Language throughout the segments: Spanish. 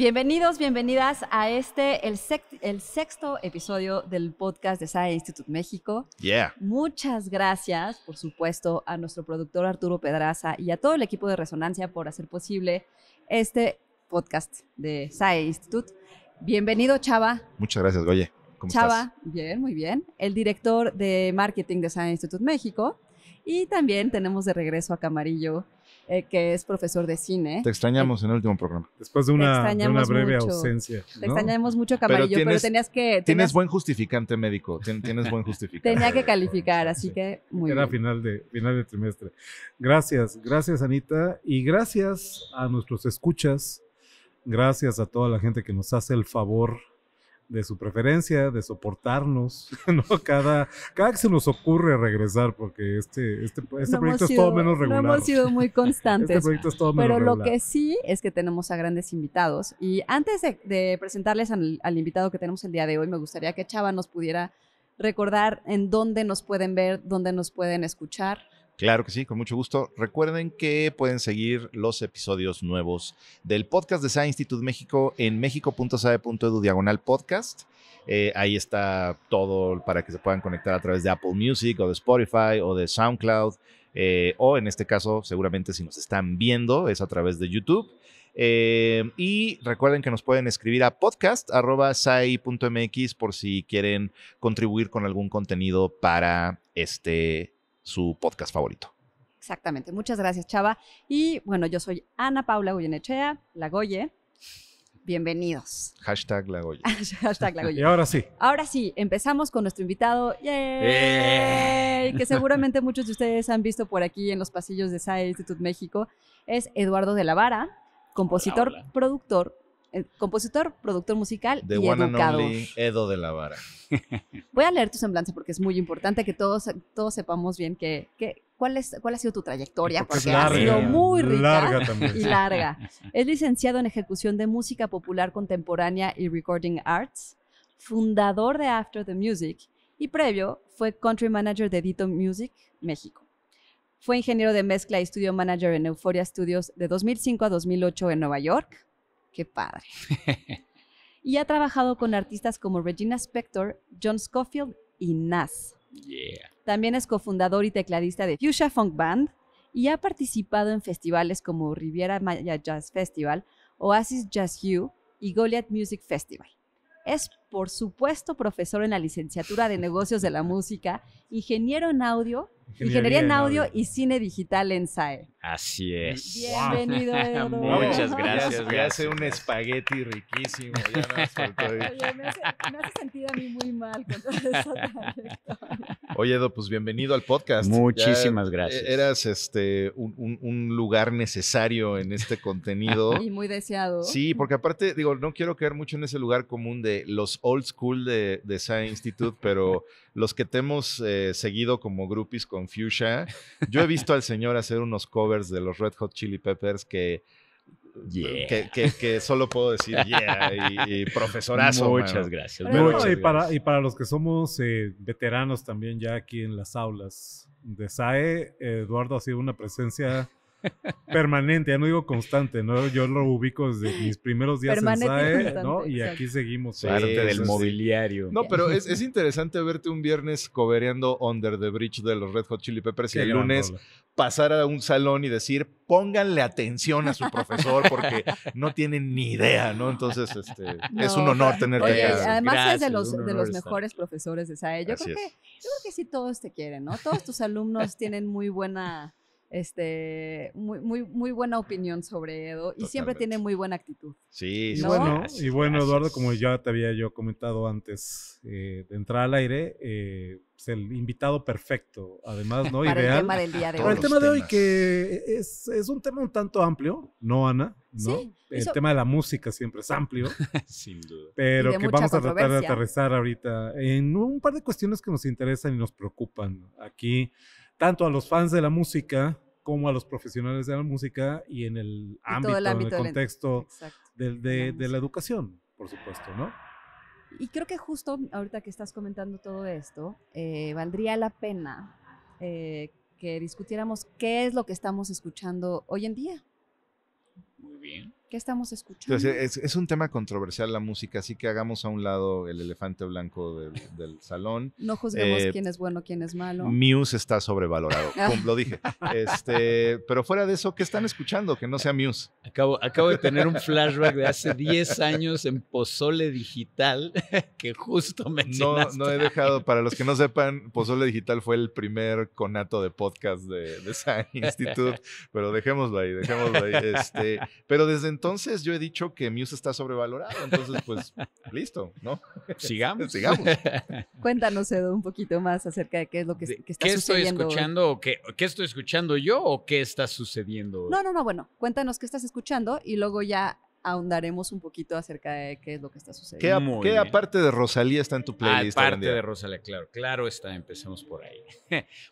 Bienvenidos, bienvenidas a este, el, sexto episodio del podcast de SAE Institute México. Yeah. Muchas gracias, por supuesto, a nuestro productor Arturo Pedraza y a todo el equipo de Resonancia por hacer posible este podcast de SAE Institute. Bienvenido, Chava. Muchas gracias, Goye. ¿Cómo Chava, bien, muy bien. El director de marketing de SAE Institute México. Y también tenemos de regreso a Camarillo eh, que es profesor de cine. Te extrañamos eh, en el último programa. Después de una, breve ausencia. Te extrañamos mucho, Camarillo, pero, tenías que... tienes buen justificante médico, tienes buen justificante. Tenía que calificar, así que muy Era bien. final de, final de trimestre. Gracias, gracias Anita y gracias a nuestros escuchas. Gracias a toda la gente que nos hace el favor de su preferencia, de soportarnos, ¿no? Cada, cada que se nos ocurre regresar, porque este, este, proyecto es todo menos regular. hemos sido muy constantes. Pero lo que sí es que tenemos a grandes invitados. Y antes de, presentarles al, invitado que tenemos el día de hoy, me gustaría que Chava nos pudiera recordar en dónde nos pueden ver, dónde nos pueden escuchar. Claro que sí, con mucho gusto. Recuerden que pueden seguir los episodios nuevos del podcast de SAI Institute México en mexico.sae.edu diagonal podcast. Eh, ahí está todo para que se puedan conectar a través de Apple Music o de Spotify o de SoundCloud. Eh, o en este caso, seguramente si nos están viendo, es a través de YouTube. Eh, y recuerden que nos pueden escribir a podcast.sai.mx por si quieren contribuir con algún contenido para este su podcast favorito. Exactamente. Muchas gracias, Chava. Y bueno, yo soy Ana Paula Goyenechea, La Goye. Bienvenidos. Hashtag La Hashtag La Y ahora sí. Ahora sí, empezamos con nuestro invitado. ¡Yay! ¡Eh! Que seguramente muchos de ustedes han visto por aquí en los pasillos de SAE Instituto México. Es Eduardo de la Vara, compositor, productor, eh, compositor, productor musical y one Edo de la Vara. Voy a leer tu semblanza porque es muy importante que todos, sepamos bien ¿cuál, ha sido tu trayectoria, porque, ha sido muy rica Es licenciado en ejecución de música popular contemporánea y recording arts, fundador de After the Music y previo fue country manager de Dito Music, México. Fue ingeniero de mezcla y estudio manager en Euphoria Studios de 2005 a 2008 en Nueva York Qué padre. y ha trabajado con artistas como Regina Spector, John Scofield y Nas. También es cofundador y tecladista de Fuchsia Funk Band y ha participado en festivales como Riviera Maya Jazz Festival, Oasis Jazz U y Goliath Music Festival. Es por supuesto, profesor en la licenciatura de negocios de la música, ingeniero en audio, ingeniería, en, audio y cine digital en SAE. Así es. Bienvenido. Muchas gracias. Me hace un espagueti riquísimo. no me, hace, a mí muy mal con todo eso. Oye, Edo, pues bienvenido al podcast. Muchísimas gracias. E-, eras este, un, lugar necesario en este contenido. Y muy deseado. Sí, porque aparte, digo, no quiero caer mucho en ese lugar común de los old school de, SAE Institute, pero los que te hemos eh, seguido como groupies con Fuchsia, yo he visto al señor hacer unos covers de los Red Hot Chili Peppers que... Que, solo puedo decir yeah y, profesorazo. Muchas gracias. y, para, y para los que somos eh, veteranos también ya aquí en las aulas de SAE, Eduardo ha sido una presencia permanente, ya no digo constante, ¿no? Yo lo ubico desde mis primeros días en SAE, ¿no? Y aquí seguimos. Parte del mobiliario. No, pero es, interesante verte un viernes cobereando Under the Bridge de los Red Hot Chili Peppers y el lunes pasar a un salón y decir, pónganle atención a su profesor porque no tienen ni idea, ¿no? Entonces, este, es un honor tenerte Además es de los, mejores profesores de SAE. Yo yo creo que sí todos te quieren, ¿no? Todos tus alumnos tienen muy buena este, muy, muy, muy buena opinión sobre Edo y siempre tiene muy buena actitud. Sí, sí. Bueno, y bueno, Eduardo, como ya te había yo comentado antes eh, de entrar al aire, eh, es el invitado perfecto, además, ¿no? Ideal. el tema del día de hoy. Para el tema de hoy, que es, un tema un tanto amplio, ¿no, Ana? ¿No? el tema de la música siempre es amplio. Sin duda. Pero que vamos a tratar de aterrizar ahorita en un par de cuestiones que nos interesan y nos preocupan aquí tanto a los fans de la música como a los profesionales de la música y en el, ámbito, en el contexto de, la educación, por supuesto, ¿no? Y creo que justo ahorita que estás comentando todo esto, eh, valdría la pena eh, que discutiéramos qué es lo que estamos escuchando hoy en día. Muy bien. ¿Qué estamos escuchando? es, un tema controversial la música, así que hagamos a un lado el elefante blanco del, salón. No juzguemos eh, quién es bueno, quién es malo. Muse está sobrevalorado, como lo dije. Este, pero fuera de eso, ¿qué están escuchando que no sea Muse? Acabo, acabo de tener un flashback de hace 10 años en Pozole Digital, que justo me no, no he dejado, para los que no sepan, Pozole Digital fue el primer conato de podcast de, de Science Institute, pero dejémoslo ahí, dejémoslo ahí. Este, pero desde entonces yo he dicho que Muse está sobrevalorado, entonces pues listo, ¿no? Sigamos. Sigamos. Cuéntanos, Edu, un poquito más acerca de qué es lo que, está sucediendo. estoy escuchando qué, qué, estoy escuchando yo o qué está sucediendo? No, no, no, bueno, cuéntanos qué estás escuchando y luego ya ahondaremos un poquito acerca de qué es lo que está sucediendo. ¿Qué, aparte de Rosalía está en tu playlist? Aparte de Rosalía, claro, claro está, empecemos por ahí.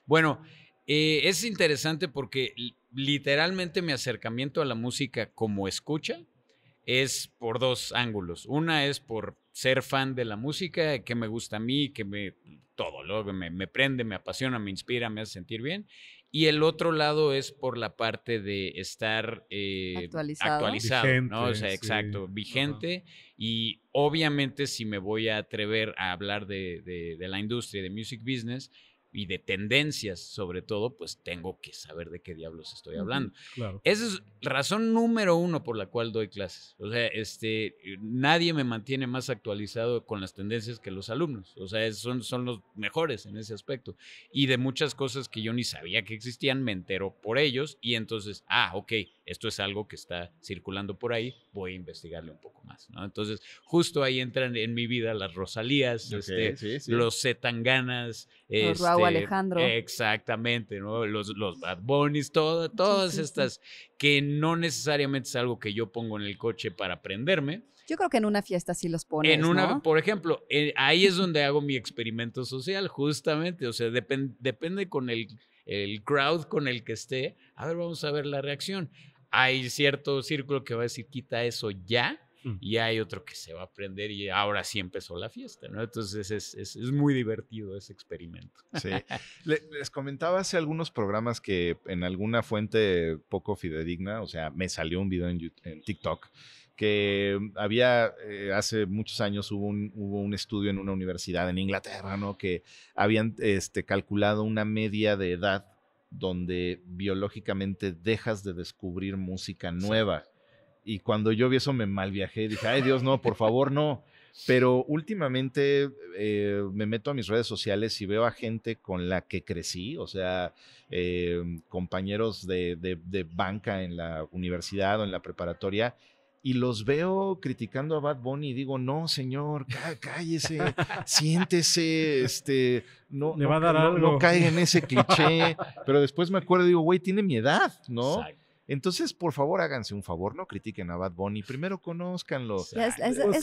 bueno, eh, es interesante porque literalmente mi acercamiento a la música como escucha es por dos ángulos. Una es por ser fan de la música, que me gusta a mí, que me todo, lo me, prende, me apasiona, me inspira, me hace sentir bien. Y el otro lado es por la parte de estar eh, actualizado, O sea, exacto, vigente. Y obviamente si me voy a atrever a hablar de la industria, de music business, y de tendencias sobre todo, pues tengo que saber de qué diablos estoy hablando. Claro. Esa es razón número uno por la cual doy clases. O sea, este, eh, nadie me mantiene más actualizado con las tendencias que los alumnos. O sea, son, son los mejores en ese aspecto. Y de muchas cosas que yo ni sabía que existían, me entero por ellos y entonces, ah, ok, esto es algo que está circulando por ahí, voy a investigarle un poco más. ¿no? Entonces, justo ahí entran en mi vida las Rosalías, este, los setanganas... Este, Raúl Alejandro. Exactamente, ¿no? Los, Bad Bunnies, todas estas que no necesariamente es algo que yo pongo en el coche para prenderme. Yo creo que en una fiesta sí los pones. En una, por ejemplo, eh, ahí es donde hago mi experimento social, justamente. O sea, depende con el, el crowd con el que esté. A ver, vamos a ver la reacción. Hay cierto círculo que va a decir, quita eso ya y hay otro que se va a prender y ahora sí empezó la fiesta, ¿no? Entonces es, es, es muy divertido ese experimento. Sí. les comentaba hace algunos programas que en alguna fuente poco fidedigna, o sea, me salió un video en, TikTok que mm, había, eh, hace muchos años hubo un, hubo un estudio en una universidad en Inglaterra, ¿no? Que habían este, calculado una media de edad donde biológicamente dejas de descubrir música nueva. Y cuando yo vi eso me mal viajé dije, ay Dios, no, por favor, no. Pero últimamente eh, me meto a mis redes sociales y veo a gente con la que crecí, o sea, eh, compañeros de, de, banca en la universidad o en la preparatoria, y los veo criticando a Bad Bunny y digo, no, señor, cállese, siéntese, este, no, Le va a dar algo. no en ese cliché. Pero después me acuerdo y digo, güey, tiene mi edad, ¿no? Exacto. Entonces, por favor, háganse un favor, no critiquen a Bad Bunny, primero conózcanlo. es,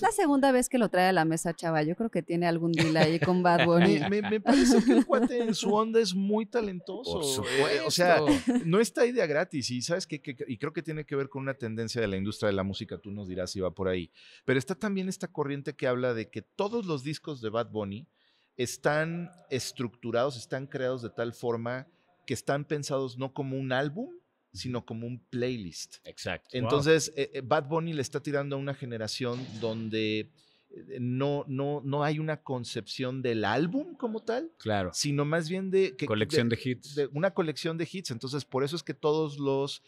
la segunda vez que lo trae a la mesa, chaval. Yo creo que tiene algún delay con Bad Bunny. me, parece que el cuate en su onda es muy talentoso. Eh, o sea, no está idea gratis. Y sabes que, y creo que tiene que ver con una tendencia de la industria de la música, tú nos dirás si va por ahí. Pero está también esta corriente que habla de que todos los discos de Bad Bunny están estructurados, están creados de tal forma que están pensados no como un álbum, sino como un playlist. Exacto. Entonces, eh, eh, Bad Bunny le está tirando a una generación donde eh, no, no, no hay una concepción del álbum como tal, claro. sino más bien de... Que, colección de, hits. una colección de hits. Entonces, por eso es que todos los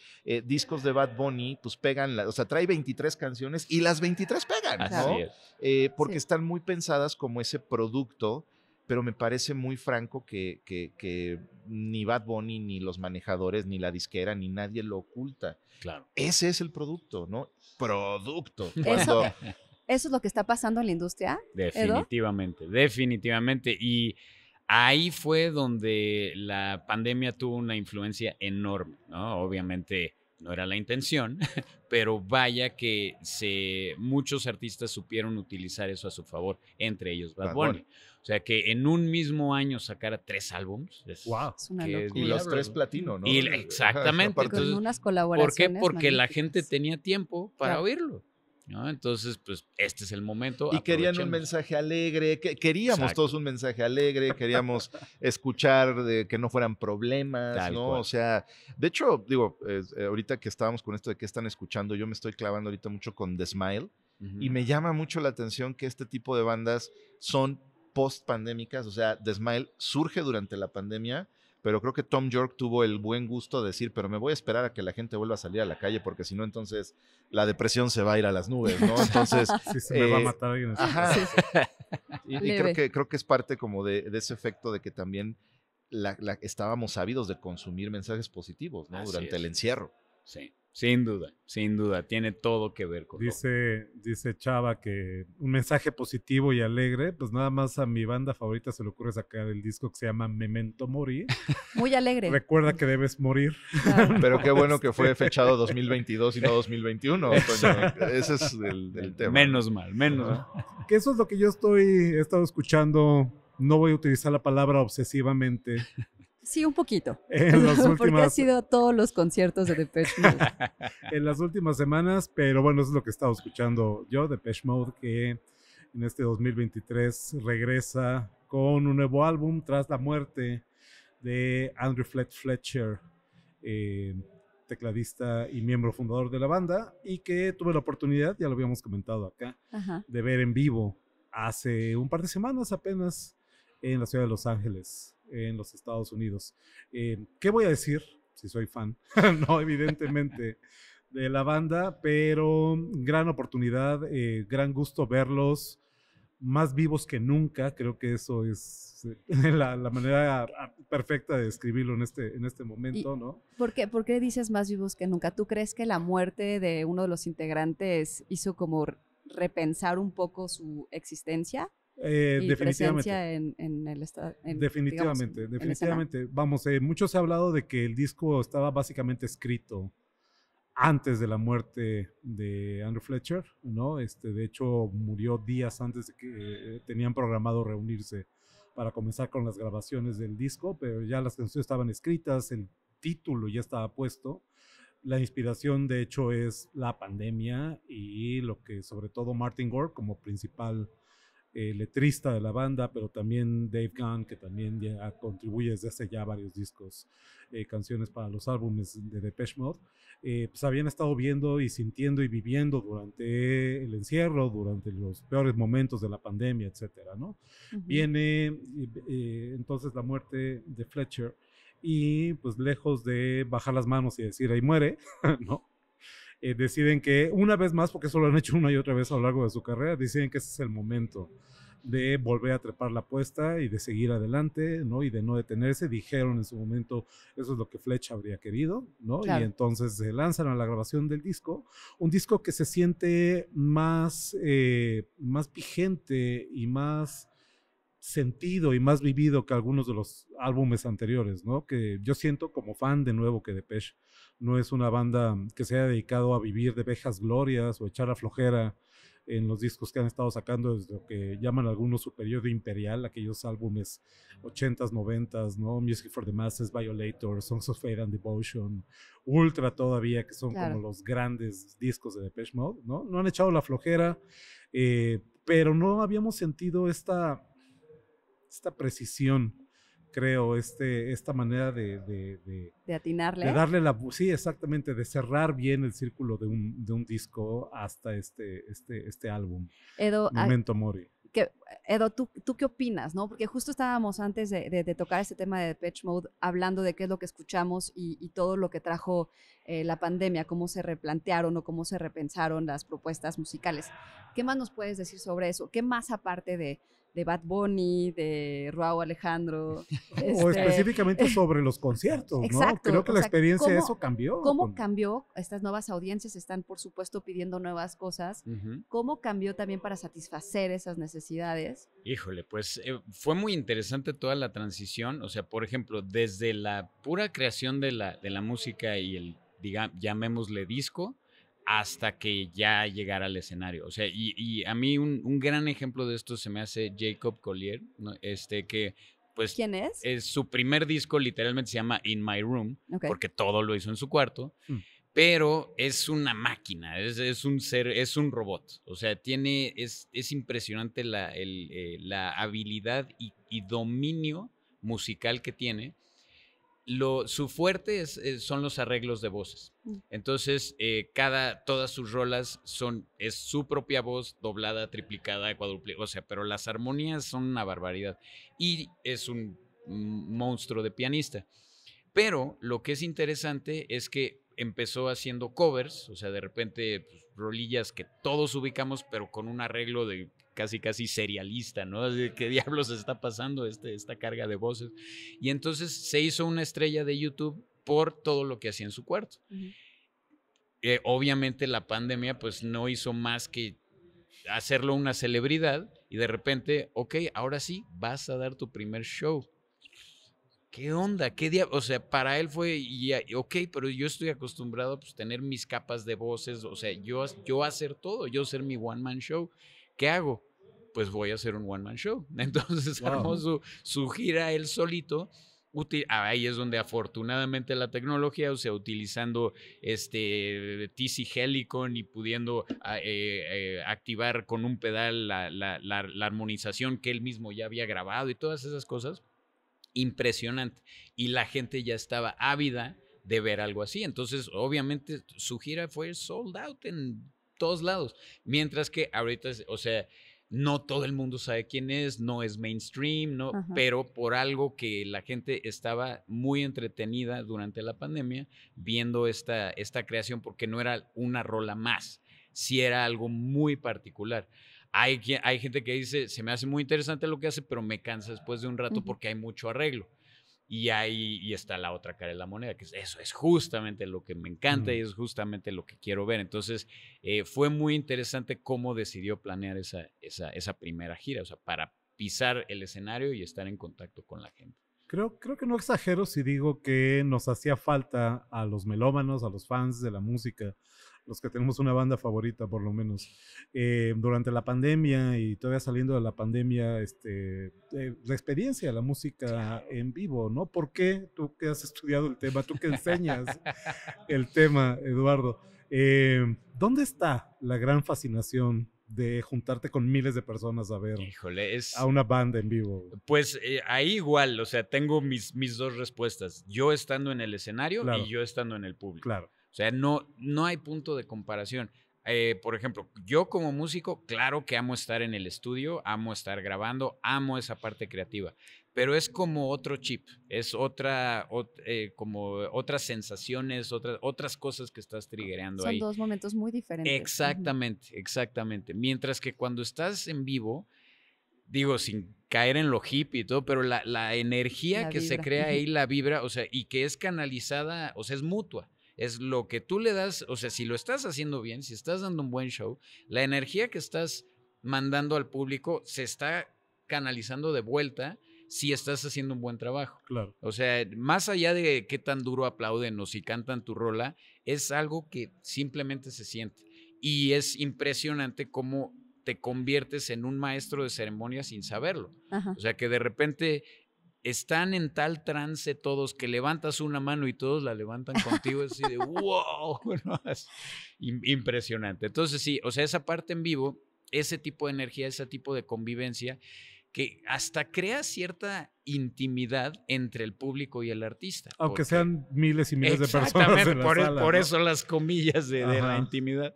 discos de Bad Bunny, pues pegan, o sea, trae 23 canciones y las 23 pegan, Así ¿no? Es. porque están muy pensadas como ese producto, pero me parece muy franco que, que ni Bad Bunny, ni los manejadores, ni la disquera, ni nadie lo oculta. Claro. Ese es el producto, ¿no? Producto. Eso, es lo que está pasando en la industria. Definitivamente, definitivamente. Y ahí fue donde la pandemia tuvo una influencia enorme, ¿no? Obviamente no era la intención, pero vaya que se, muchos artistas supieron utilizar eso a su favor, entre ellos Bad, O sea que en un mismo año sacara tres álbumes. wow. Y los tres platino, ¿no? exactamente. Con unas colaboraciones. ¿Por qué? Porque la gente tenía tiempo para oírlo. Entonces, pues este es el momento. Y querían un mensaje alegre, que, queríamos todos un mensaje alegre, queríamos escuchar de que no fueran problemas, ¿no? O sea, de hecho, digo, eh, ahorita que estábamos con esto de qué están escuchando, yo me estoy clavando ahorita mucho con The Smile y me llama mucho la atención que este tipo de bandas son post pandémicas, o sea, The Smile surge durante la pandemia pero creo que Tom York tuvo el buen gusto de decir, pero me voy a esperar a que la gente vuelva a salir a la calle, porque si no, entonces la depresión se va a ir a las nubes, ¿no? Entonces... se me va a eh, matar alguien. Ajá. Y, creo, que, creo que es parte como de, ese efecto de que también la, estábamos sabidos de consumir mensajes positivos, ¿no? Durante el encierro. Sí. Sin duda, sin duda, tiene todo que ver con dice, Dice Chava que un mensaje positivo y alegre, pues nada más a mi banda favorita se le ocurre sacar el disco que se llama Memento Morir. Muy alegre. Recuerda que debes morir. Pero qué bueno que fue este. fechado 2022 y no 2021. Coño. Ese es el, el, tema. Menos mal, menos mal. Que eso es lo que yo estoy, he estado escuchando. No voy a utilizar la palabra obsesivamente Sí, un poquito. En las Porque ha sido todos los conciertos de Depeche Mode. en las últimas semanas, pero bueno, eso es lo que he estado escuchando yo, Depeche Mode, que en este 2023 regresa con un nuevo álbum tras la muerte de Andrew Fletcher, eh, tecladista y miembro fundador de la banda, y que tuve la oportunidad, ya lo habíamos comentado acá, de ver en vivo hace un par de semanas apenas en la ciudad de Los Ángeles en los Estados Unidos. Eh, ¿Qué voy a decir? Si soy fan, no, evidentemente, de la banda, pero gran oportunidad, eh, gran gusto verlos más vivos que nunca. Creo que eso es eh, la, la manera perfecta de describirlo en este, en este momento, ¿no? ¿por qué, ¿Por qué dices más vivos que nunca? ¿Tú crees que la muerte de uno de los integrantes hizo como repensar un poco su existencia? Eh, definitivamente. en, el definitivamente, definitivamente. Vamos, eh, mucho se ha hablado de que el disco estaba básicamente escrito antes de la muerte de Andrew Fletcher, ¿no? Este, de hecho, murió días antes de que eh, tenían programado reunirse para comenzar con las grabaciones del disco, pero ya las canciones estaban escritas, el título ya estaba puesto. La inspiración, de hecho, es la pandemia y lo que sobre todo Martin Gore como principal eh, letrista de la banda, pero también Dave Gunn, que también ya contribuye desde hace ya varios discos, eh, canciones para los álbumes de Depeche Mode, eh, pues habían estado viendo y sintiendo y viviendo durante el encierro, durante los peores momentos de la pandemia, etcétera, ¿no? Viene entonces la muerte de Fletcher y pues lejos de bajar las manos y decir ahí muere, ¿no? Eh, deciden que una vez más, porque eso lo han hecho una y otra vez a lo largo de su carrera, deciden que ese es el momento de volver a trepar la apuesta y de seguir adelante, ¿no? Y de no detenerse. Dijeron en su momento, eso es lo que Fletch habría querido, ¿no? Y entonces se lanzan a la grabación del disco, un disco que se siente más, eh, más vigente y más sentido y más vivido que algunos de los álbumes anteriores, ¿no? Que yo siento como fan de nuevo que Depeche no es una banda que se haya dedicado a vivir de vejas glorias o echar la flojera en los discos que han estado sacando desde lo que llaman algunos su periodo imperial, aquellos álbumes 80s, 90s, ¿no? Music for the Masses, Violator, Songs of Fate and Devotion, Ultra todavía, que son como los grandes discos de Depeche Mode, ¿no? No han echado la flojera, eh, pero no habíamos sentido esta esta precisión, creo, este, esta manera de, de, atinarle. De darle la, sí, exactamente, de cerrar bien el círculo de un, disco hasta este, este, este álbum. Edo, Momento Mori. Que, Edo, ¿tú, qué opinas? ¿no? Porque justo estábamos antes de, de, tocar este tema de Patch Mode hablando de qué es lo que escuchamos y, y todo lo que trajo eh, la pandemia, cómo se replantearon o cómo se repensaron las propuestas musicales. ¿Qué más nos puedes decir sobre eso? ¿Qué más aparte de, de Bad Bunny, de Rao Alejandro. O este, específicamente sobre los conciertos, ¿no? Creo que la experiencia de eso cambió. ¿Cómo cambió? Estas nuevas audiencias están, por supuesto, pidiendo nuevas cosas. ¿Cómo cambió también para satisfacer esas necesidades? Híjole, pues eh, fue muy interesante toda la transición. O sea, por ejemplo, desde la pura creación de la, de la música y el, digamos, llamémosle disco, hasta que ya llegara al escenario. O sea, y, a mí un, gran ejemplo de esto se me hace Jacob Collier, este que pues... ¿Quién es? Su primer disco literalmente se llama In My Room, porque todo lo hizo en su cuarto, mm. pero es una máquina, es, un ser, es un robot. O sea, tiene, es, impresionante la, eh, habilidad y, dominio musical que tiene su fuerte eh, son los arreglos de voces. Mm. Entonces, eh, cada, todas sus rolas son, es su propia voz doblada, triplicada, cuadruplicada, o sea, pero las armonías son una barbaridad. Y es un monstruo de pianista. Pero lo que es interesante es que empezó haciendo covers, o sea, de repente pues, rolillas que todos ubicamos, pero con un arreglo de casi, casi serialista, ¿no? ¿Qué diablos está pasando este, esta carga de voces? Y entonces se hizo una estrella de YouTube por todo lo que hacía en su cuarto. Eh, obviamente la pandemia pues no hizo más que hacerlo una celebridad y de repente, ok, ahora sí, vas a dar tu primer show. ¿Qué onda? ¿Qué O sea, para él fue, y, ok, pero yo estoy acostumbrado a pues, tener mis capas de voces, o sea, yo, yo hacer todo, yo ser mi one-man show. ¿Qué hago? pues voy a hacer un one-man show. Entonces su, gira él solito. ahí es donde afortunadamente la tecnología, o sea, utilizando este TC Helicon y pudiendo ah, eh, eh, activar con un pedal la armonización que él mismo ya había grabado y todas esas cosas, impresionante. Y la gente ya estaba ávida de ver algo así. Entonces, obviamente, su gira fue sold out en todos lados. Mientras que ahorita, o sea, no todo el mundo sabe quién es, no es mainstream, no, pero por algo que la gente estaba muy entretenida durante la pandemia viendo esta, esta creación porque no era una rola más, si era algo muy particular. Hay, hay gente que dice, se me hace muy interesante lo que hace, pero me cansa después de un rato porque hay mucho arreglo. Y ahí está la otra cara de la moneda, que es eso, es justamente lo que me encanta y es justamente lo que quiero ver. Entonces, eh, fue muy interesante cómo decidió planear esa, esa, esa, primera gira, o sea, para pisar el escenario y estar en contacto con la gente. Creo, creo que no exagero si digo que nos hacía falta a los melómanos, a los fans de la música, los que tenemos una banda favorita por lo menos, eh, durante la pandemia y todavía saliendo de la pandemia, este, eh, la experiencia, la música en vivo, ¿no? ¿Por qué tú que has estudiado el tema, tú que enseñas el tema, Eduardo? Eh, ¿Dónde está la gran fascinación de juntarte con miles de personas a ver Híjole, es, a una banda en vivo? Pues ahí igual, o sea, tengo mis, mis dos respuestas, yo estando en el escenario y yo estando en el público. Claro. O sea, no, no hay punto de comparación. Eh, por ejemplo, yo como músico, claro que amo estar en el estudio, amo estar grabando, amo esa parte creativa, pero es como otro chip, es otra, eh, como otras sensaciones, otras, otras cosas que estás triggereando ahí. Son dos momentos muy diferentes. Exactamente, exactamente. Mientras que cuando estás en vivo, digo, sin caer en lo hippie y todo, pero la, energía que se crea ahí, la vibra, o sea, y que es canalizada, o sea, es mutua es lo que tú le das, o sea, si lo estás haciendo bien, si estás dando un buen show, la energía que estás mandando al público se está canalizando de vuelta si estás haciendo un buen trabajo. Claro. O sea, más allá de qué tan duro aplauden o si cantan tu rola, es algo que simplemente se siente. Y es impresionante cómo te conviertes en un maestro de ceremonia sin saberlo. O sea, que de repente están en tal trance todos que levantas una mano y todos la levantan contigo, así de wow, impresionante. Entonces sí, o sea, esa parte en vivo, ese tipo de energía, ese tipo de convivencia que hasta crea cierta intimidad entre el público y el artista. Aunque sean miles y miles de personas. Exactamente, por, e-, eso las comillas de, la intimidad.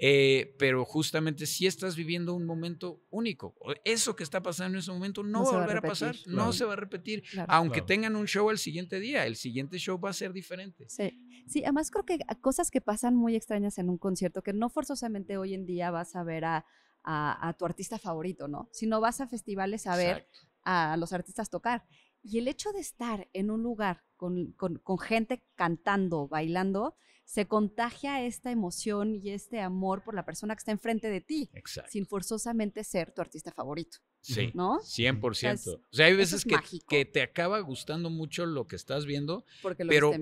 Eh, pero justamente si estás viviendo un momento único. Eso que está pasando en ese momento no, va a volver a, pasar, no se va a repetir. Aunque tengan un show el siguiente día, el siguiente show va a ser diferente. Sí. sí, además creo que cosas que pasan muy extrañas en un concierto que no forzosamente hoy en día vas a ver a a, tu artista favorito, ¿no? Si no vas a festivales a ver a los artistas tocar. Y el hecho de estar en un lugar con, gente cantando, bailando, se contagia esta emoción y este amor por la persona que está enfrente de ti, sin forzosamente ser tu artista favorito. Sí, ¿no? 100%. O sea, hay veces que, que, te acaba gustando mucho lo que estás viendo, Porque lo pero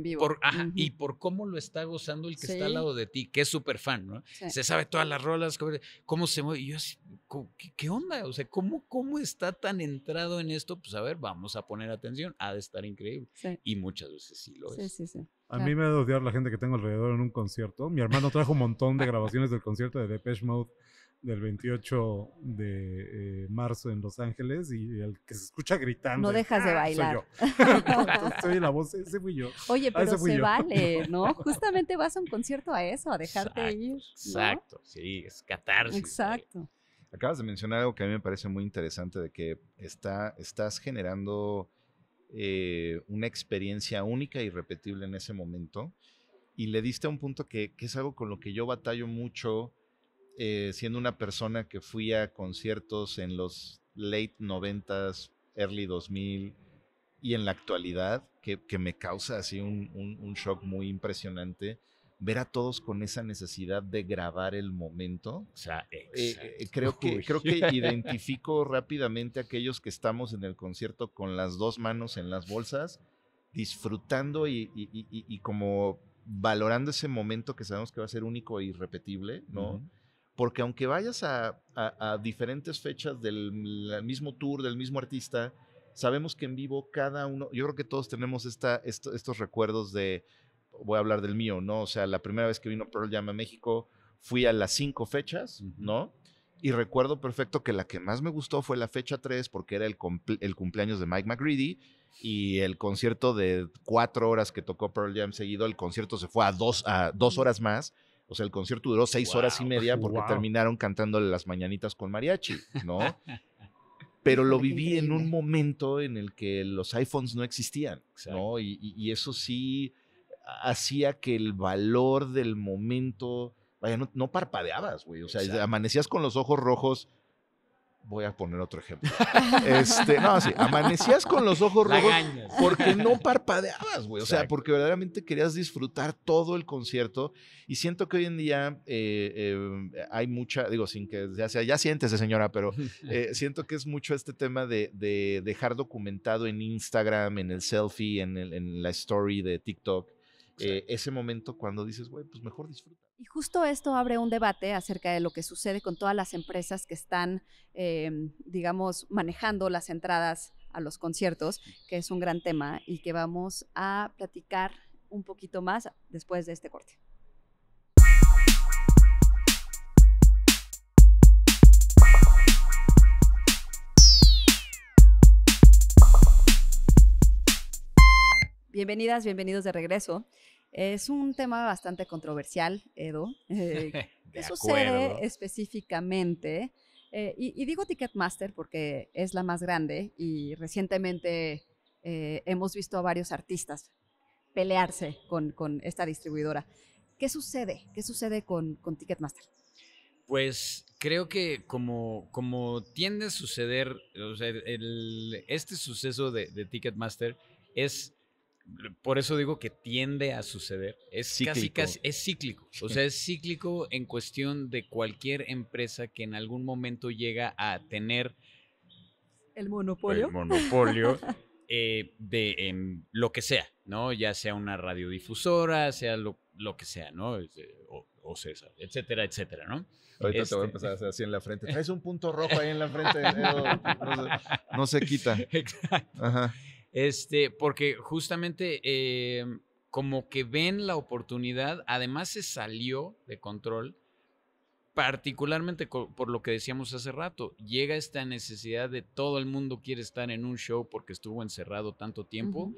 y por cómo lo está gozando el que está al lado de ti, que es súper fan, ¿no? Se sabe todas las rolas, cómo, se mueve. Y yo así, ¿qué, onda? O sea, ¿cómo, ¿cómo está tan entrado en esto? Pues a ver, vamos a poner atención, ha de estar increíble. Y muchas veces sí lo es. Sí, sí, sí. A mí me ha de odiar la gente que tengo alrededor en un concierto. Mi hermano trajo un montón de grabaciones del concierto de Depeche Mode del 28 de eh, marzo en Los Ángeles y el que se escucha gritando. No dejas de ah, bailar. Soy yo. la voz, ese fui yo. Oye, ah, pero se vale, ¿no? Justamente vas a un concierto a eso, a dejarte ir. Exacto, sí, es Exacto. Acabas de mencionar algo que a mí me parece muy interesante de que está, estás generando eh, una experiencia única y repetible en ese momento y le diste a un punto que, que es algo con lo que yo batallo mucho eh, siendo una persona que fui a conciertos en los late 90s, early 2000 y en la actualidad, que, que me causa así un, un, un, shock muy impresionante, ver a todos con esa necesidad de grabar el momento. O sea, eh, eh, eh, creo, que, creo que identifico rápidamente a aquellos que estamos en el concierto con las dos manos en las bolsas, disfrutando y, y, y, y como valorando ese momento que sabemos que va a ser único e irrepetible, ¿no? Porque aunque vayas a, diferentes fechas del mismo tour, del mismo artista, sabemos que en vivo cada uno, yo creo que todos tenemos estos recuerdos de, voy a hablar del mío, ¿no? O sea, la primera vez que vino Pearl Jam a México, fui a las cinco fechas, ¿no? Y recuerdo perfecto que la que más me gustó fue la fecha tres porque era el, el cumpleaños de Mike McGreedy y el concierto de cuatro horas que tocó Pearl Jam seguido, el concierto se fue a dos, a dos horas más o sea, el concierto duró seis horas y media porque terminaron cantándole las mañanitas con mariachi, ¿no? Pero lo viví en un momento en el que los iPhones no existían, ¿no? Y, eso sí hacía que el valor del momento, vaya, no, parpadeabas, güey. O sea, amanecías con los ojos rojos voy a poner otro ejemplo. Este, no, amanecías con los ojos rojos porque no parpadeabas, güey. O sea, porque verdaderamente querías disfrutar todo el concierto. Y siento que hoy en día eh, eh, hay mucha, digo, sin que ya sea, ya sientes señora, pero eh, siento que es mucho este tema de, dejar documentado en Instagram, en el selfie, en, en la story de TikTok eh, ese momento cuando dices, güey, pues mejor disfruta. Y justo esto abre un debate acerca de lo que sucede con todas las empresas que están, em, digamos, manejando las entradas a los conciertos, que es un gran tema y que vamos a platicar un poquito más después de este corte. Bienvenidas, bienvenidos de regreso. Es un tema bastante controversial, Edo. Eh, ¿Qué sucede específicamente? Eh, y, digo Ticketmaster porque es la más grande y recientemente eh, hemos visto a varios artistas pelearse con, esta distribuidora. ¿Qué sucede? ¿Qué sucede con, con Ticketmaster? Pues creo que como, como tiende a suceder, este suceso de Ticketmaster es por eso digo que tiende a suceder. Es cíclico. casi, es cíclico. O sea, es cíclico en cuestión de cualquier empresa que en algún momento llega a tener el monopolio. monopolio eh, de lo que sea, ¿no? Ya sea una radiodifusora, sea lo, que sea, ¿no? O, César, etcétera, etcétera, ¿no? Ahorita te voy a este, empezar a eh, hacer así en la frente. Es un punto rojo ahí en la frente, no, se, no se, quita. Exacto. Ajá. Este, porque justamente eh, como que ven la oportunidad, además se salió de control, particularmente por lo que decíamos hace rato, llega esta necesidad de todo el mundo quiere estar en un show porque estuvo encerrado tanto tiempo.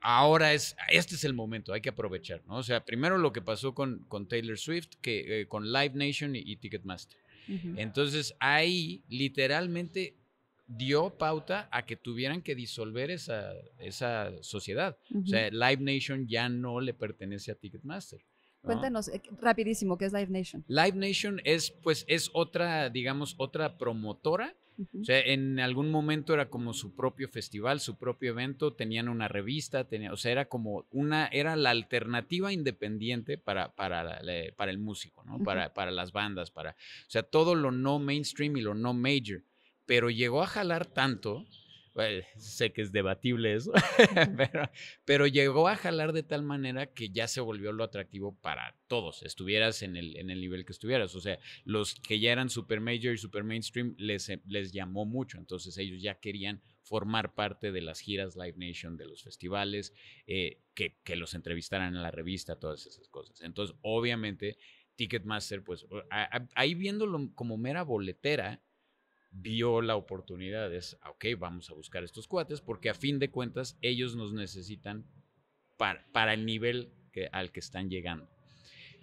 Ahora es, este es el momento, hay que aprovechar, ¿no? O sea, primero lo que pasó con, con Taylor Swift, que eh, con Live Nation y, Ticketmaster. Entonces ahí literalmente dio pauta a que tuvieran que disolver esa, esa sociedad. O sea, Live Nation ya no le pertenece a Ticketmaster. Cuéntenos eh, rapidísimo, ¿qué es Live Nation? Live Nation es, pues, es otra, digamos, otra promotora. O sea, en algún momento era como su propio festival, su propio evento, tenían una revista, tenía, o sea, era como una, era la alternativa independiente para, para, para el músico, ¿no? para, para las bandas, para, o sea, todo lo no mainstream y lo no major pero llegó a jalar tanto, eh, sé que es debatible eso, pero, llegó a jalar de tal manera que ya se volvió lo atractivo para todos, estuvieras en el, en el nivel que estuvieras. O sea, los que ya eran super major y super mainstream les, eh, les llamó mucho, entonces ellos ya querían formar parte de las giras Live Nation, de los festivales, eh, que, los entrevistaran en la revista, todas esas cosas. Entonces, obviamente, Ticketmaster, pues ahí viéndolo como mera boletera, vio la oportunidad, es, ah, ok, vamos a buscar estos cuates, porque a fin de cuentas ellos nos necesitan para, para el nivel al que están llegando.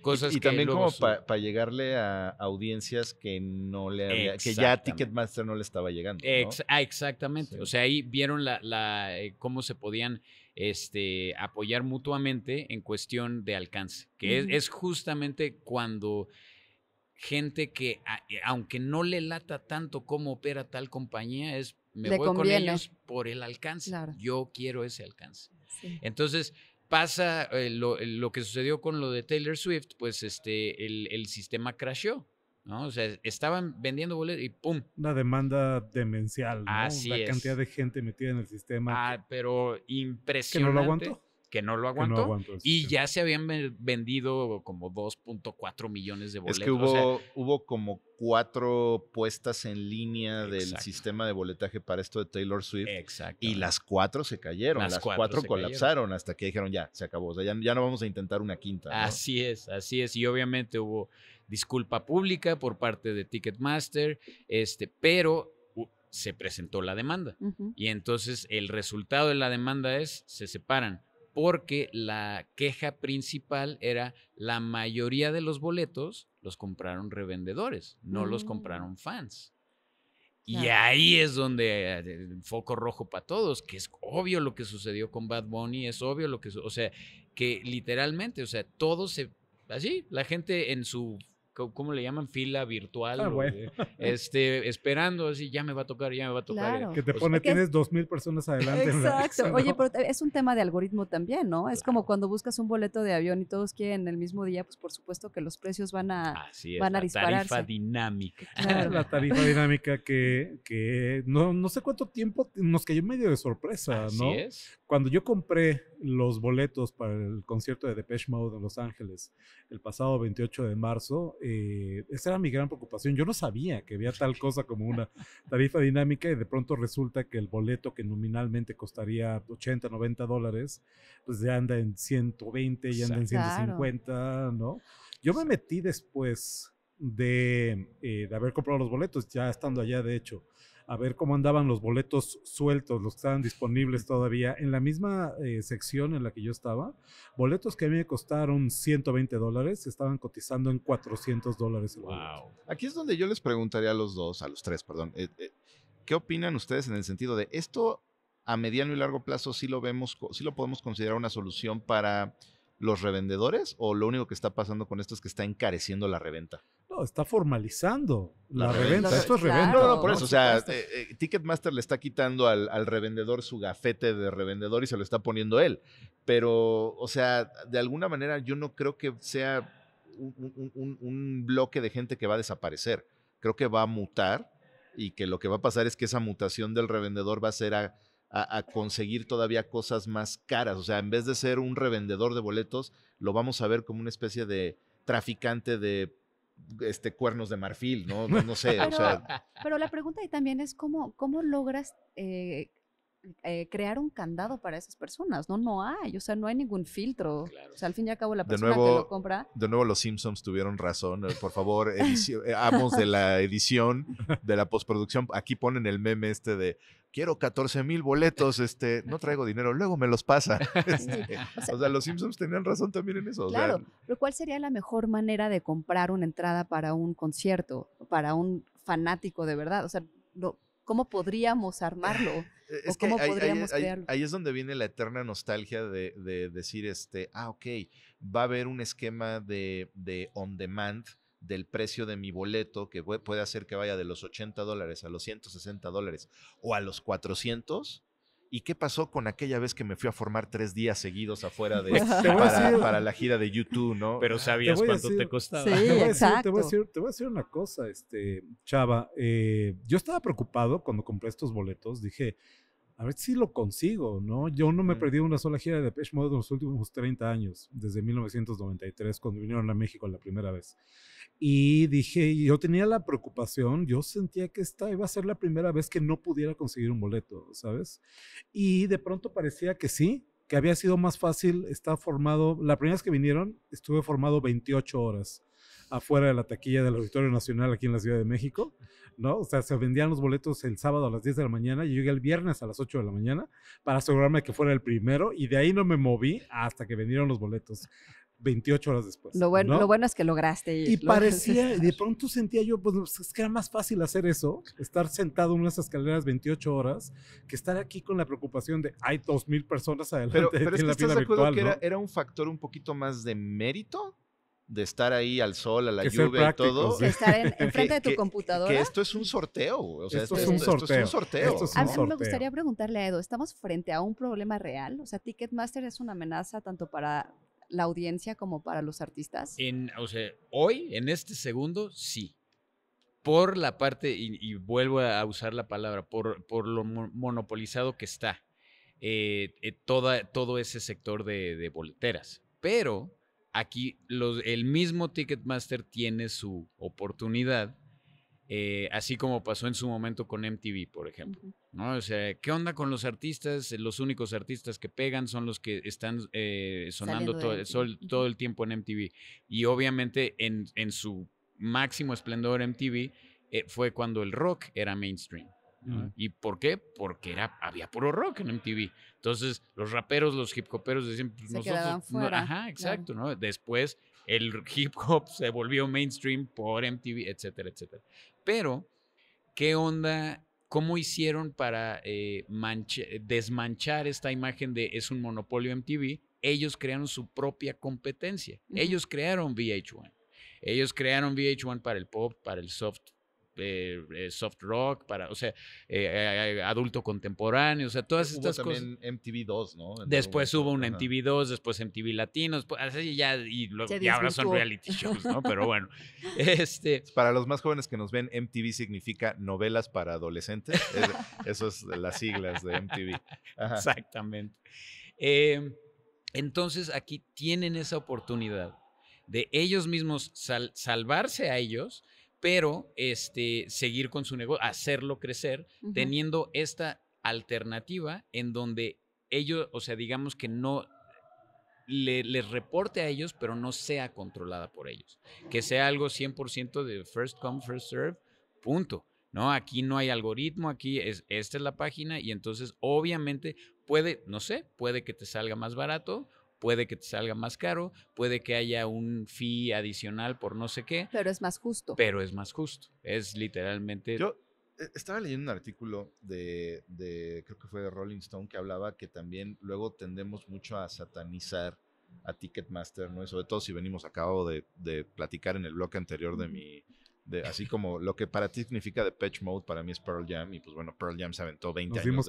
Cosas y, y también como para llegarle a audiencias que no le que ya Ticketmaster no le estaba llegando. Ah, exactamente. O sea, ahí vieron la, la eh, cómo se podían este, apoyar mutuamente en cuestión de alcance, que es justamente cuando gente que, eh, aunque no le lata tanto cómo opera tal compañía, es me voy con ellos por el alcance. Yo quiero ese alcance. Entonces, pasa eh, eh, lo, que sucedió con lo de Taylor Swift, pues este, el, sistema crashó. ¿no? O sea, estaban vendiendo boletos y ¡pum! Una demanda demencial, ¿no? Así La cantidad de gente metida en el sistema. Ah, pero impresionante. Que no lo aguantó que no lo aguantó. y ya se habían vendido como 2.4 millones de boletos. Es que hubo, como cuatro puestas en línea del sistema de boletaje para esto de Taylor Swift. Exacto. Y las cuatro se cayeron, las, cuatro, colapsaron hasta que dijeron ya, se acabó, o sea, ya, no vamos a intentar una quinta. Así es, así es. Y obviamente hubo disculpa pública por parte de Ticketmaster, este, pero se presentó la demanda. Y entonces el resultado de la demanda es, se separan porque la queja principal era la mayoría de los boletos los compraron revendedores, no los mm. compraron fans. Y ahí es donde eh, el foco rojo para todos, que es obvio lo que sucedió con Bad Bunny, es obvio lo que, o sea, que literalmente, o sea, todo se, así, la gente en su ¿cómo le llaman? Fila virtual. Ah, este, esperando, así, ya me va a tocar, ya me va a tocar. Eh. Que te pues, pone, tienes dos mil personas adelante. Exacto. Oye, pero es un tema de algoritmo también, ¿no? Es como cuando buscas un boleto de avión y todos quieren el mismo día, pues por supuesto que los precios van a, así van a la Tarifa dinámica. La tarifa dinámica que, que no, sé cuánto tiempo nos cayó medio de sorpresa, así ¿no? Es. Cuando yo compré los boletos para el concierto de Depeche Mode en Los Ángeles el pasado 28 de marzo, eh, esa era mi gran preocupación. Yo no sabía que había tal cosa como una tarifa dinámica y de pronto resulta que el boleto que nominalmente costaría 80, 90 dólares, pues ya anda en 120, ya anda en 150, ¿no? Yo me metí después de, eh, de haber comprado los boletos, ya estando allá de hecho a ver cómo andaban los boletos sueltos, los que estaban disponibles todavía, en la misma eh, sección en la que yo estaba, boletos que a mí me costaron 120 dólares, estaban cotizando en 400 dólares. Wow. Aquí es donde yo les preguntaría a los dos, a los tres, perdón, eh, eh, ¿qué opinan ustedes en el sentido de esto a mediano y largo plazo si lo vemos, lo podemos considerar una solución para los revendedores o lo único que está pasando con esto es que está encareciendo la reventa? está formalizando la, reventa. Esto es reventa. No, no, por eso. O sea, eh, eh, Ticketmaster le está quitando al, revendedor su gafete de revendedor y se lo está poniendo él. Pero, o sea, de alguna manera yo no creo que sea un, bloque de gente que va a desaparecer. Creo que va a mutar y que lo que va a pasar es que esa mutación del revendedor va a ser a, conseguir todavía cosas más caras. O sea, en vez de ser un revendedor de boletos, lo vamos a ver como una especie de traficante de este, cuernos de marfil, ¿no? No, sé. Pero, o sea. pero la pregunta ahí también es cómo, cómo logras eh, eh, crear un candado para esas personas, ¿no? No hay, o sea, no hay ningún filtro. O sea, al fin y al cabo la persona que lo compra... De nuevo los Simpsons tuvieron razón. Eh, por favor, eh, amos de la edición, de la postproducción, aquí ponen el meme este de, quiero 14 mil boletos, este, no traigo dinero, luego me los pasa. Este, o, sea, los Simpsons tenían razón también en eso. Claro, pero ¿cuál sería la mejor manera de comprar una entrada para un concierto, para un fanático de verdad? O sea, ¿cómo podríamos armarlo? Ahí es donde viene la eterna nostalgia de, decir, este, ah, ok, va a haber un esquema de, de on demand del precio de mi boleto, que puede hacer que vaya de los 80 dólares a los 160 dólares o a los 400, ¿Y qué pasó con aquella vez que me fui a formar tres días seguidos afuera de pues, para, la gira de YouTube, no? Pero sabías cuánto te costaba. Sí, te, exacto. te, voy a decir, una cosa, este, Chava. Eh, yo estaba preocupado cuando compré estos boletos. Dije, a ver si lo consigo, ¿no? Yo no me he perdido una sola gira de Depeche Mode en los últimos 30 años, desde 1993, cuando vinieron a México la primera vez. Y dije, yo tenía la preocupación, yo sentía que esta iba a ser la primera vez que no pudiera conseguir un boleto, ¿sabes? Y de pronto parecía que sí, que había sido más fácil, estar formado, la primera vez que vinieron, estuve formado 28 horas afuera de la taquilla del Auditorio Nacional aquí en la Ciudad de México, ¿no? O sea, se vendían los boletos el sábado a las 10 de la mañana, yo llegué el viernes a las 8 de la mañana para asegurarme de que fuera el primero y de ahí no me moví hasta que vendieron los boletos. 28 horas después. Lo bueno, lo bueno es que lograste. y parecía, de pronto sentía yo, pues, pues es que era más fácil hacer eso, estar sentado en unas escaleras 28 horas, que estar aquí con la preocupación de hay 2.000 personas adelante. Pero, pero es la estás de acuerdo que era, era un factor un poquito más de mérito de estar ahí al sol, a la lluvia y todo. De estar en, enfrente de tu computadora. Que esto es un sorteo. O sea, esto, es un sorteo. esto, es un sorteo. a mí me gustaría preguntarle a Edo, ¿estamos frente a un problema real? O sea, Ticketmaster es una amenaza tanto para la audiencia como para los artistas. En, o sea, hoy, en este segundo, sí. Por la parte, y, vuelvo a usar la palabra, por, por lo monopolizado que está eh, eh, toda, todo ese sector de, de boleteras. Pero aquí el mismo Ticketmaster tiene su oportunidad, eh, así como pasó en su momento con MTV, por ejemplo. ¿no? O sea, ¿qué onda con los artistas? Los únicos artistas que pegan son los que están eh, sonando todo, el tiempo en MTV. Y obviamente en, su máximo esplendor MTV eh, fue cuando el rock era mainstream. ¿Y por qué? Porque era, había puro rock en MTV. Entonces, los raperos, los hip hoperos decían, pues se nosotros. Fuera, ajá, exacto, Después el hip hop se volvió mainstream por MTV, etcétera, etcétera. Pero, ¿qué onda? ¿Cómo hicieron para eh, desmanchar esta imagen de es un monopolio MTV? Ellos crearon su propia competencia. Ellos crearon VH1. Ellos crearon VH1 para el pop, para el soft eh, eh, soft rock, para, o sea, eh, adulto contemporáneo, o sea, todas estas cosas. MTV 2, ¿no? después hubo un MTV 2, después MTV Latinos, pues, y ahora son reality shows, ¿no? Pero bueno. este... Para los más jóvenes que nos ven, MTV significa novelas para adolescentes. eso es las siglas de MTV. Exactamente. Em, entonces aquí tienen esa oportunidad de ellos mismos salvarse a ellos pero este, seguir con su negocio, hacerlo crecer, teniendo esta alternativa en donde ellos, o sea, digamos que no le, les reporte a ellos, pero no sea controlada por ellos. Que sea algo 100% de first come, first serve, punto. No, aquí no hay algoritmo, aquí es, esta es la página y entonces obviamente puede, no sé, puede que te salga más barato puede que te salga más caro, puede que haya un fee adicional por no sé qué. Pero es más justo. Pero es más justo. Es literalmente. Yo eh, estaba leyendo un artículo de, creo que fue de Rolling Stone, que hablaba que también luego tendemos mucho a satanizar a Ticketmaster, ¿no? sobre todo si venimos, acabo de, de platicar en el bloque anterior de mi, así como lo que para ti significa de Patch Mode, para mí es Pearl Jam, y pues bueno, Pearl Jam se aventó 20 años,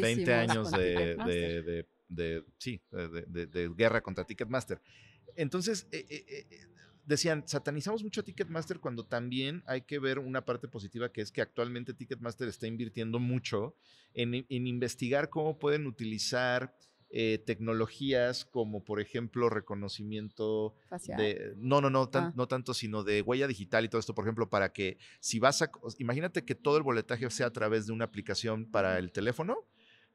20 años de, de sí, de, guerra contra Ticketmaster. Entonces, eh, eh, eh, decían, satanizamos mucho a Ticketmaster cuando también hay que ver una parte positiva que es que actualmente Ticketmaster está invirtiendo mucho en, investigar cómo pueden utilizar tecnologías como, por ejemplo, reconocimiento de. No, no, no, ah. no tanto, sino de huella digital y todo esto, por ejemplo, para que si vas a. Imagínate que todo el boletaje sea a través de una aplicación para el teléfono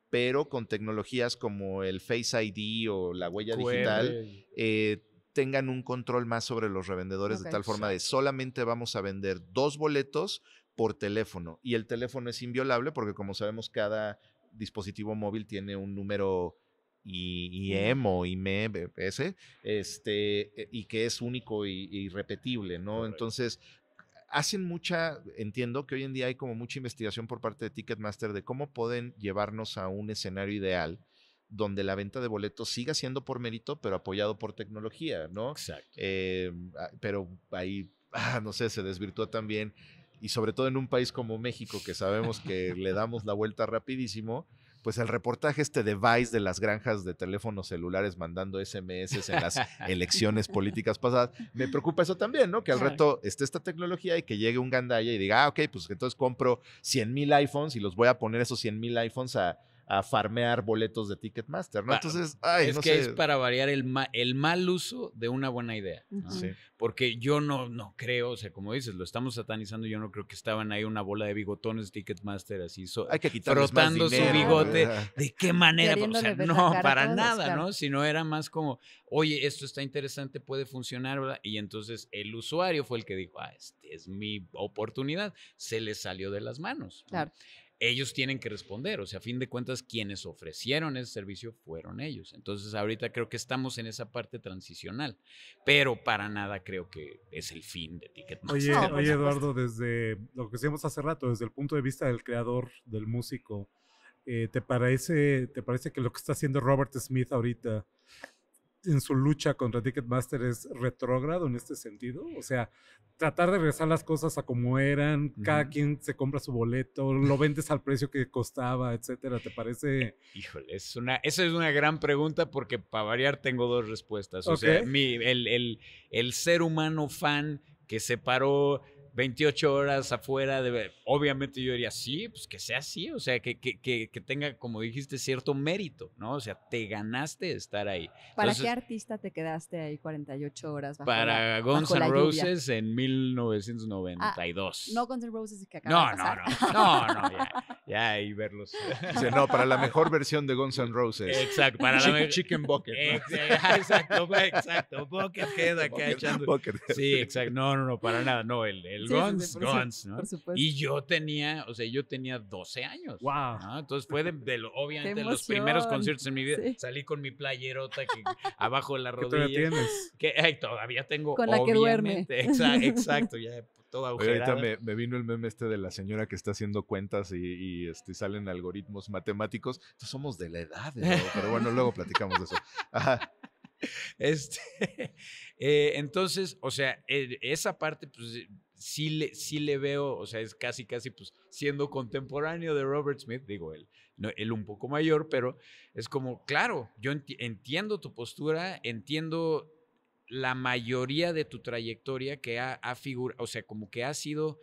pero con tecnologías como el Face ID o la huella digital, eh, tengan un control más sobre los revendedores de tal forma de solamente vamos a vender dos boletos por teléfono y el teléfono es inviolable porque como sabemos cada dispositivo móvil tiene un número IEM o IME, ese, este, eh, y que es único y, repetible, ¿no? Entonces, hacen mucha, entiendo que hoy en día hay como mucha investigación por parte de Ticketmaster de cómo pueden llevarnos a un escenario ideal donde la venta de boletos siga siendo por mérito, pero apoyado por tecnología, ¿no? Exacto. Eh, ah, pero ahí, ah, no sé, se desvirtúa también, y sobre todo en un país como México, que sabemos que le damos la vuelta rapidísimo, pues el reportaje este de Vice de las granjas de teléfonos celulares mandando SMS en las elecciones políticas pasadas, me preocupa eso también, ¿no? Que al reto esté esta tecnología y que llegue un gandalla y diga, ah, ok, pues entonces compro 100,000 mil iPhones y los voy a poner esos 100,000 mil iPhones a a farmear boletos de Ticketmaster, ¿no? Entonces, ay, es no que sé. es para variar el, el mal uso de una buena idea, porque yo no, no creo, o sea, como dices, lo estamos satanizando, yo no creo que estaban ahí una bola de bigotones Ticketmaster así, hay que frotando su bigote, ¿de qué manera? no, para nada, ¿no? Sino era más como, oye, esto está interesante, puede funcionar, ¿verdad? Y entonces el usuario fue el que dijo, ah, este es mi oportunidad, se le salió de las manos. Claro ellos tienen que responder. O sea, a fin de cuentas, quienes ofrecieron ese servicio fueron ellos. Entonces, ahorita creo que estamos en esa parte transicional, pero para nada creo que es el fin de Ticketmaster. Oye, oye Eduardo, desde lo que decíamos hace rato, desde el punto de vista del creador, del músico, eh, ¿te, parece, ¿te parece que lo que está haciendo Robert Smith ahorita en su lucha contra Ticketmaster es retrógrado en este sentido. O sea, tratar de regresar las cosas a como eran, cada quien se compra su boleto, lo vendes al precio que costaba, etcétera. ¿Te parece? Híjole, es una, esa es una gran pregunta porque para variar tengo dos respuestas. O sea, mi, el, el, el ser humano fan que se paró 28 horas afuera, de, obviamente yo diría, sí, pues que sea así, o sea, que, que, que, que, tenga, como dijiste, cierto mérito, ¿no? O sea, te ganaste estar ahí. ¿Para qué artista te quedaste ahí 48 horas? para Guns N' Roses en 1992. Ah, no Guns N' Roses que acabó no, No, no, no, no, ya, ya ahí verlos. Dice, no, para la mejor versión de Guns N' Roses. Exacto, para la Chicken Bucket. Exacto, exacto, Bucket queda acá echando. Sí, exacto, no, no, no, para nada, no, el Guns, Guns, Y yo tenía, o sea, yo tenía 12 años. Wow. Entonces fue de, obviamente, los primeros conciertos en mi vida. Salí con mi playerota que, abajo de la rodilla. ¿Qué la tienes? Que, ay, todavía tengo, Con la que duerme. Exacto, exacto ya toda agujerada. ahorita me, vino el meme este de la señora que está haciendo cuentas y, este, salen algoritmos matemáticos. Entonces somos de la edad, ¿no? pero bueno, luego platicamos de eso. Este, eh, entonces, o sea, e, esa parte, pues sí le, sí le veo, o sea, es casi, casi, pues, siendo contemporáneo de Robert Smith, digo él, él un poco mayor, pero es como, claro, yo entiendo tu postura, entiendo la mayoría de tu trayectoria que ha, figurado, o sea, como que ha sido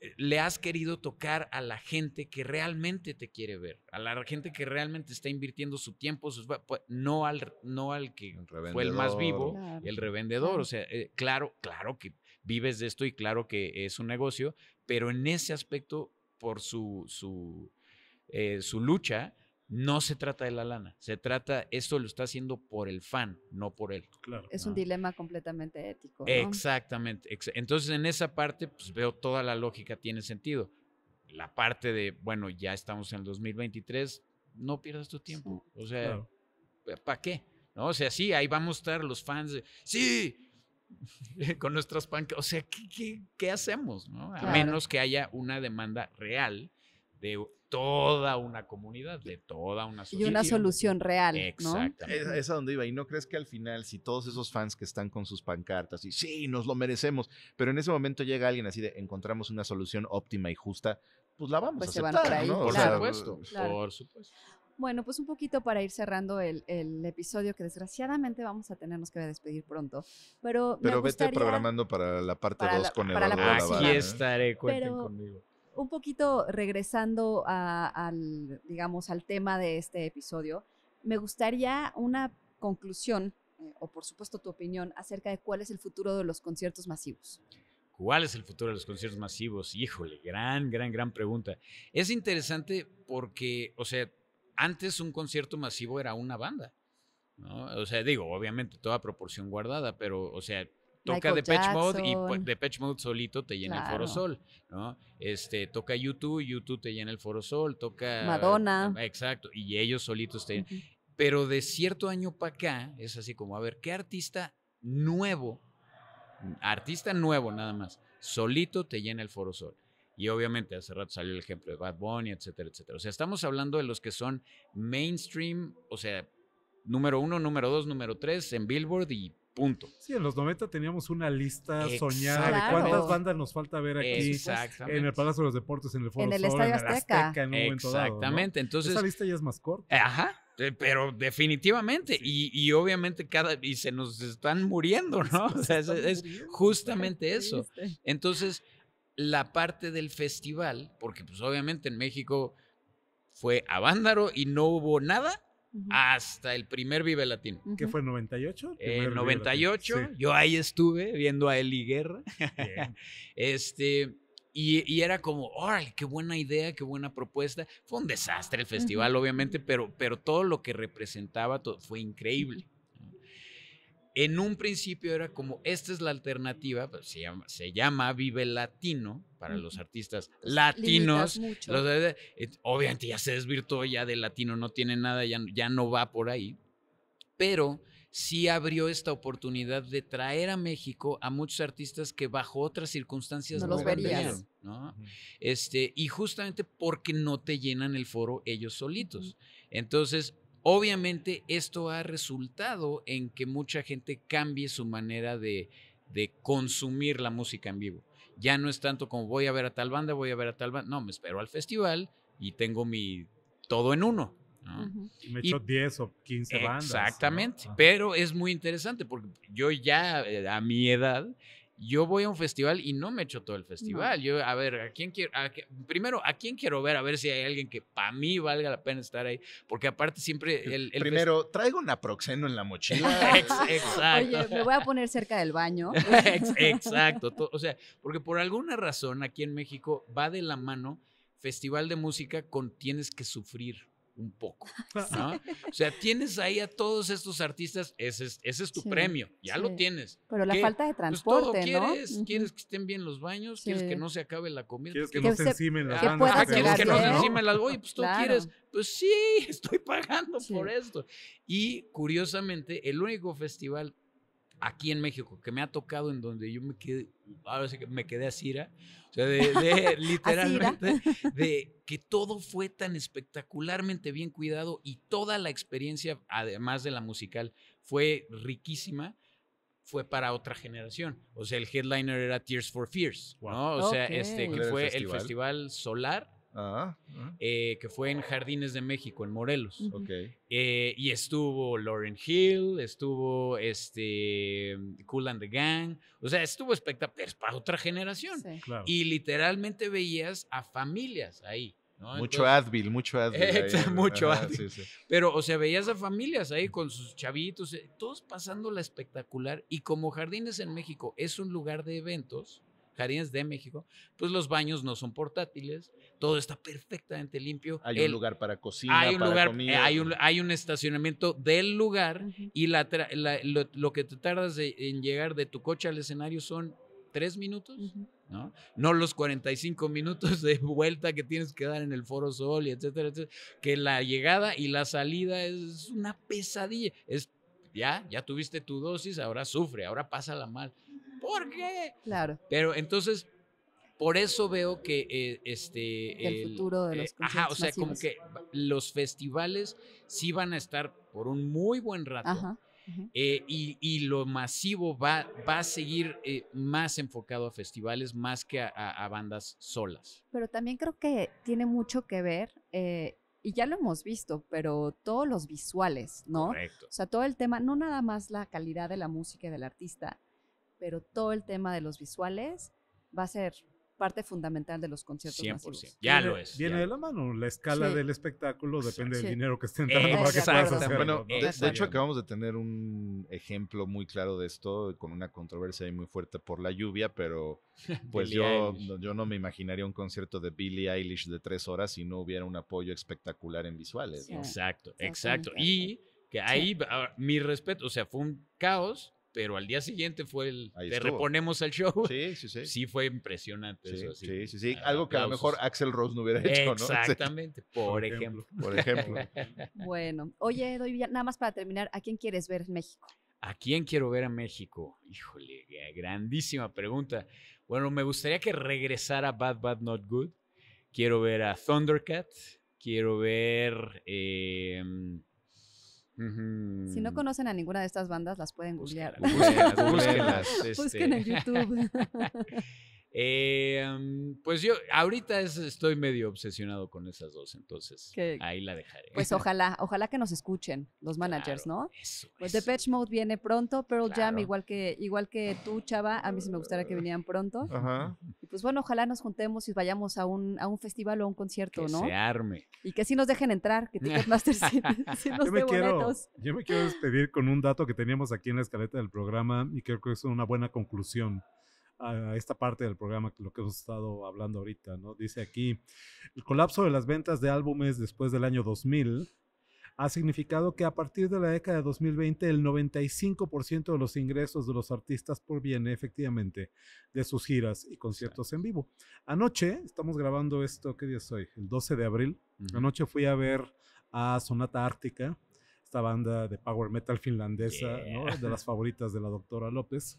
eh, le has querido tocar a la gente que realmente te quiere ver, a la gente que realmente está invirtiendo su tiempo, pues, no, al, no al que fue el más vivo, el revendedor. O sea, eh, claro, claro que vives de esto y claro que es un negocio, pero en ese aspecto, por su, su, eh, su lucha, no se trata de la lana, se trata, esto lo está haciendo por el fan, no por él. Es un dilema completamente ético. Exactamente. Entonces, en esa parte, pues veo toda la lógica tiene sentido. La parte de, bueno, ya estamos en el 2023, no pierdas tu tiempo. O sea, ¿para qué? ¿No? O sea, sí, ahí vamos a estar los fans sí, con nuestras pancas. O sea, ¿qué, qué, hacemos? ¿no? A menos que haya una demanda real de toda una comunidad, de toda una sociedad. Y una solución real. Exactamente. ¿no? Es, es, donde iba. Y no crees que al final, si todos esos fans que están con sus pancartas y sí, nos lo merecemos, pero en ese momento llega alguien así de encontramos una solución óptima y justa, pues la vamos pues a aceptar, supuesto. por supuesto. Bueno, pues un poquito para ir cerrando el, episodio que desgraciadamente vamos a tenernos que despedir pronto. Pero, me vete programando para la parte 2 con el... Aquí ¿eh? estaré, cuenten conmigo un poquito regresando al, digamos, al tema de este episodio, me gustaría una conclusión, eh, o por supuesto tu opinión, acerca de cuál es el futuro de los conciertos masivos. ¿Cuál es el futuro de los conciertos masivos? Híjole, gran, gran, gran pregunta. Es interesante porque, o sea, antes un concierto masivo era una banda. ¿no? O sea, digo, obviamente toda proporción guardada, pero, o sea, toca de Pech Mode y pues, de Patch Mode solito te llena el Foro Sol, ¿no? Este, toca YouTube, YouTube te llena el Foro Sol, toca Madonna. Exacto, y ellos solitos te Pero de cierto año para acá es así como, a ver, ¿qué artista nuevo, artista nuevo nada más, solito te llena el Foro Sol? Y obviamente hace rato salió el ejemplo de Bad Bunny, etcétera, etcétera. O sea, estamos hablando de los que son mainstream, o sea, número uno, número dos, número tres en Billboard y punto. Sí, en los 90 teníamos una lista soñada de cuántas bandas nos falta ver aquí en el Palacio de los Deportes, en el Foro Sol, en el Azteca. en un Exactamente. Entonces, Esa lista ya es más corta. Ajá. Eh, pero definitivamente, y, obviamente cada, y se nos están muriendo, ¿no? O sea, es justamente eso. Entonces, la parte del festival, porque pues obviamente en México fue a Bándaro y no hubo nada hasta el primer Vive Latino. ¿Qué fue, 98? En 98, yo ahí estuve viendo a Eli Guerra. este, y, era como, ¡ay! qué buena idea, qué buena propuesta. Fue un desastre el festival, obviamente, pero, pero todo lo que representaba fue increíble en un principio era como, esta es la alternativa, pues, se, llama, Vive Latino para los artistas pues, latinos. Eh, obviamente ya se desvirtuó, ya de latino no tiene nada, ya, no va por ahí, pero sí abrió esta oportunidad de traer a México a muchos artistas que bajo otras circunstancias no, no los verían, este, y justamente porque no te llenan el foro ellos solitos. Entonces, Obviamente esto ha resultado en que mucha gente cambie su manera de, consumir la música en vivo. Ya no es tanto como voy a ver a tal banda, voy a ver a tal banda. No, me espero al festival y tengo mi todo en uno. me echo 10 o 15 bandas. Exactamente, pero es muy interesante porque yo ya eh, a mi edad yo voy a un festival y no me echo todo el festival. Yo, a ver, ¿a quién quiero? primero, ¿a quién quiero ver? A ver si hay alguien que para mí valga la pena estar ahí. Porque aparte siempre el... primero, traigo un aproxeno en la mochila. exacto. Oye, me voy a poner cerca del baño. exacto. O sea, porque por alguna razón aquí en México va de la mano festival de música con tienes que sufrir un poco. O sea, tienes ahí a todos estos artistas, ese es, ese es tu premio, ya lo tienes. Pero la falta de pues transporte, quieres, Quieres que estén bien los baños, quieres que no se acabe la comida. Quieres que, no se encimen las bandas. quieres que no se encimen las oye, pues tú quieres. Pues sí, estoy pagando por esto. Y curiosamente, el único festival aquí en México, que me ha tocado en donde yo me quedé, ahora sí que me quedé a Cira, o sea, de, literalmente, de que todo fue tan espectacularmente bien cuidado y toda la experiencia, además de la musical, fue riquísima fue para otra generación. O sea, el headliner era Tears for Fears, ¿no? O sea, este que fue el festival solar Ah, ah. Eh, que fue en Jardines de México, en Morelos. Eh, y estuvo Lauren Hill, estuvo este, Cool and the Gang, o sea, estuvo espectacular, para otra generación. Y literalmente veías a familias ahí. Mucho Advil, mucho Advil. mucho Pero, o sea, veías a familias ahí con sus chavitos, eh, todos pasando la espectacular. Y como Jardines en México es un lugar de eventos, jardines de México, pues los baños no son portátiles, todo está perfectamente limpio. Hay un lugar para cocina, hay un para Hay un, estacionamiento del lugar y lo, que te tardas en llegar de tu coche al escenario son tres minutos, ¿no? No los 45 minutos de vuelta que tienes que dar en el Foro Sol y etcétera, Que la llegada y la salida es una pesadilla. ya, ya tuviste tu dosis, ahora sufre, ahora pasa la mal. ¿Por qué? Claro. Pero entonces, por eso veo que eh, este... El, futuro de eh, los Ajá, o sea, como que los festivales sí van a estar por un muy buen rato. Ajá. Eh, y, lo masivo va, va a seguir más enfocado a festivales más que a, bandas solas. Pero también creo que tiene mucho que ver, y ya lo hemos visto, pero todos los visuales, ¿no? Correcto. O sea, todo el tema, no nada más la calidad de la música y del artista, pero todo el tema de los visuales va a ser parte fundamental de los conciertos 100%. Ya lo es. Viene de la mano. La escala del espectáculo depende del dinero que estén dando para que se de, hecho, acabamos de tener un ejemplo muy claro de esto, con una controversia muy fuerte por la lluvia, pero pues yo, no, yo no me imaginaría un concierto de Billie Eilish de tres horas si no hubiera un apoyo espectacular en visuales. Exacto, exacto. Y que ahí, mi respeto, o sea, fue un caos pero al día siguiente fue el te reponemos al show. Sí, sí, sí. Sí fue impresionante sí, eso. sí, sí, sí. Ah, algo que a lo mejor Axel Rose no hubiera hecho, ¿no? Exactamente. por ejemplo. Por ejemplo. bueno, oye, doy, nada más para terminar, ¿a quién quieres ver en México? ¿A quién quiero ver a México? Híjole, eh, grandísima pregunta. Bueno, me gustaría que regresara Bad Bad Not Good. Quiero ver a Thundercat. Quiero ver... Em, si no conocen a ninguna de estas bandas, las pueden googlear. Busquen en este. YouTube. Eh, pues yo ahorita estoy medio obsesionado con esas dos, entonces ahí la dejaré. Pues ojalá, ojalá que nos escuchen los managers, ¿no? pues The Patch Mode viene pronto, Pearl Jam igual que igual que tú, Chava, a mí sí me gustaría que vinieran pronto. Ajá. Y pues bueno, ojalá nos juntemos y vayamos a un, a un festival o a un concierto, ¿no? Se arme. Y que sí nos dejen entrar, que Ticketmaster sí, nos yo me Yo me quiero despedir con un dato que teníamos aquí en la escaleta del programa y creo que es una buena conclusión a esta parte del programa, lo que hemos estado hablando ahorita, ¿no? Dice aquí, el colapso de las ventas de álbumes después del año 2000 ha significado que a partir de la década de 2020 el 95% de los ingresos de los artistas proviene efectivamente de sus giras y conciertos en vivo. Anoche, estamos grabando esto, ¿qué día es hoy? El 12 de abril. Anoche fui a ver a Sonata Ártica esta banda de power metal finlandesa, de las favoritas de la doctora López.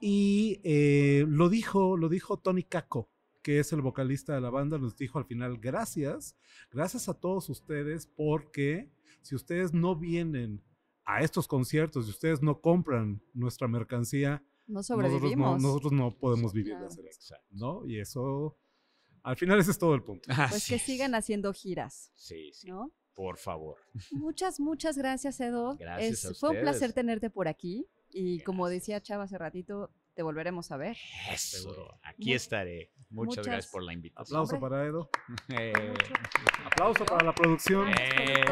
Y eh, lo dijo, lo dijo Tony Kako, que es el vocalista de la banda, nos dijo al final, gracias, gracias a todos ustedes, porque si ustedes no vienen a estos conciertos, si ustedes no compran nuestra mercancía, Nosotros no, podemos vivir de hacer ¿no? Y eso, al final ese es todo el punto. Ah, pues que sigan haciendo giras. Sí, sí. Por favor. Muchas, muchas gracias, Edo. Gracias. Es, fue un placer tenerte por aquí. Y como decía Chava hace ratito, te volveremos a ver. Eso, aquí estaré. Muchas, gracias por la invitación. Aplauso para Edo. Eh, aplauso para la producción. Eh.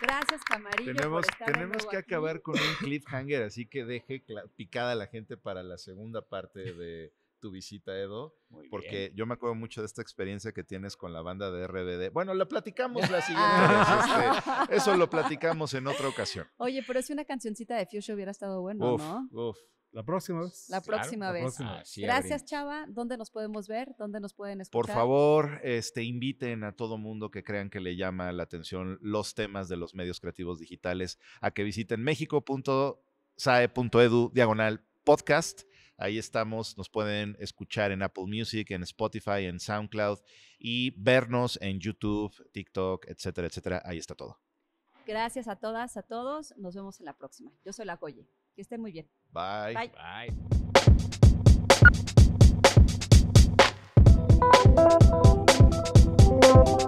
Gracias, Camarillo. Tenemos, tenemos que acabar con un cliffhanger, así que deje picada a la gente para la segunda parte de tu visita, Edo, porque yo me acuerdo mucho de esta experiencia que tienes con la banda de RBD. Bueno, la platicamos la siguiente vez. Ah. Este, eso lo platicamos en otra ocasión. Oye, pero si una cancioncita de Fuchsia hubiera estado bueno, ¿no? La próxima vez. La próxima vez. Gracias, Chava. ¿Dónde nos podemos ver? ¿Dónde nos pueden escuchar? Por favor, este, inviten a todo mundo que crean que le llama la atención los temas de los medios creativos digitales a que visiten mexico.sae.edu diagonal podcast Ahí estamos, nos pueden escuchar en Apple Music, en Spotify, en SoundCloud y vernos en YouTube, TikTok, etcétera, etcétera. Ahí está todo. Gracias a todas, a todos. Nos vemos en la próxima. Yo soy La Goye. Que estén muy bien. Bye. Bye.